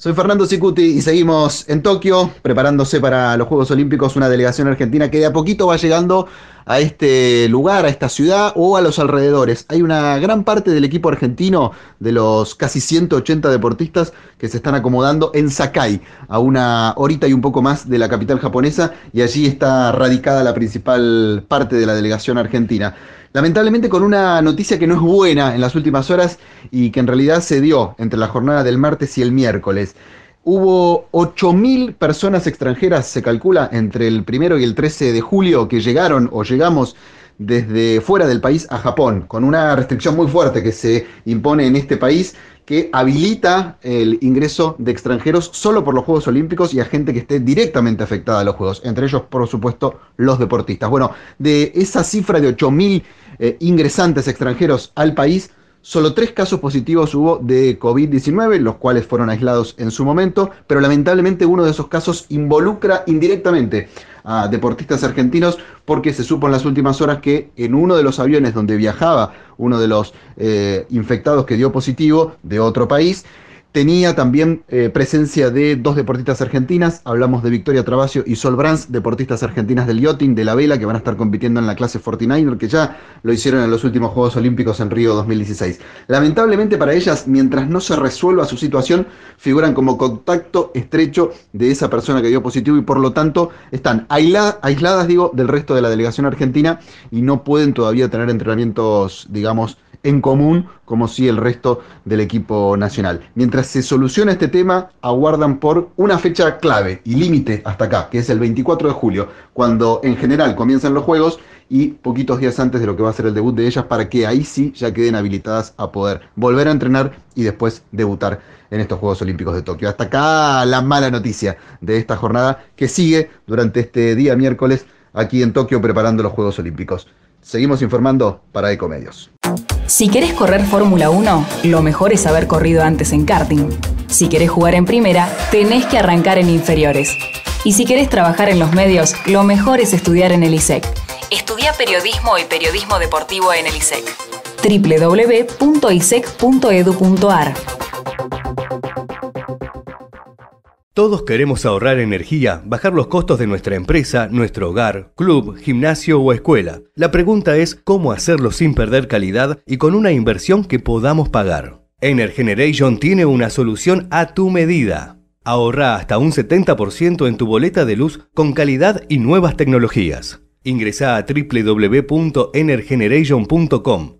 Soy Fernando Sicuti y seguimos en Tokio, preparándose para los Juegos Olímpicos una delegación argentina que de a poquito va llegando a este lugar, a esta ciudad o a los alrededores. Hay una gran parte del equipo argentino, de los casi 180 deportistas, que se están acomodando en Sakai, a una horita y un poco más de la capital japonesa, y allí está radicada la principal parte de la delegación argentina. Lamentablemente con una noticia que no es buena en las últimas horas y que en realidad se dio entre la jornada del martes y el miércoles. Hubo 8.000 personas extranjeras, se calcula, entre el 1 y el 13 de julio que llegaron o llegamos desde fuera del país a Japón, con una restricción muy fuerte que se impone en este país que habilita el ingreso de extranjeros solo por los Juegos Olímpicos y a gente que esté directamente afectada a los Juegos, entre ellos, por supuesto, los deportistas. Bueno, de esa cifra de 8.000 eh, ingresantes extranjeros al país, Solo tres casos positivos hubo de COVID-19, los cuales fueron aislados en su momento, pero lamentablemente uno de esos casos involucra indirectamente a deportistas argentinos porque se supo en las últimas horas que en uno de los aviones donde viajaba uno de los eh, infectados que dio positivo de otro país, Tenía también eh, presencia de dos deportistas argentinas, hablamos de Victoria Trabacio y Sol Brands, deportistas argentinas del yachting, de la vela, que van a estar compitiendo en la clase 49, que ya lo hicieron en los últimos Juegos Olímpicos en Río 2016. Lamentablemente para ellas, mientras no se resuelva su situación, figuran como contacto estrecho de esa persona que dio positivo y por lo tanto están aisladas digo, del resto de la delegación argentina y no pueden todavía tener entrenamientos, digamos, en común como si el resto del equipo nacional. Mientras se soluciona este tema, aguardan por una fecha clave y límite hasta acá, que es el 24 de julio, cuando en general comienzan los juegos y poquitos días antes de lo que va a ser el debut de ellas para que ahí sí ya queden habilitadas a poder volver a entrenar y después debutar en estos Juegos Olímpicos de Tokio. Hasta acá la mala noticia de esta jornada que sigue durante este día miércoles aquí en Tokio preparando los Juegos Olímpicos. Seguimos informando para Ecomedios. Si querés correr Fórmula 1, lo mejor es haber corrido antes en karting. Si querés jugar en primera, tenés que arrancar en inferiores. Y si querés trabajar en los medios, lo mejor es estudiar en el ISEC. Estudia periodismo y periodismo deportivo en el ISEC. www.isec.edu.ar Todos queremos ahorrar energía, bajar los costos de nuestra empresa, nuestro hogar, club, gimnasio o escuela. La pregunta es cómo hacerlo sin perder calidad y con una inversión que podamos pagar. Energeneration tiene una solución a tu medida. Ahorra hasta un 70% en tu boleta de luz con calidad y nuevas tecnologías. Ingresa a www.energeneration.com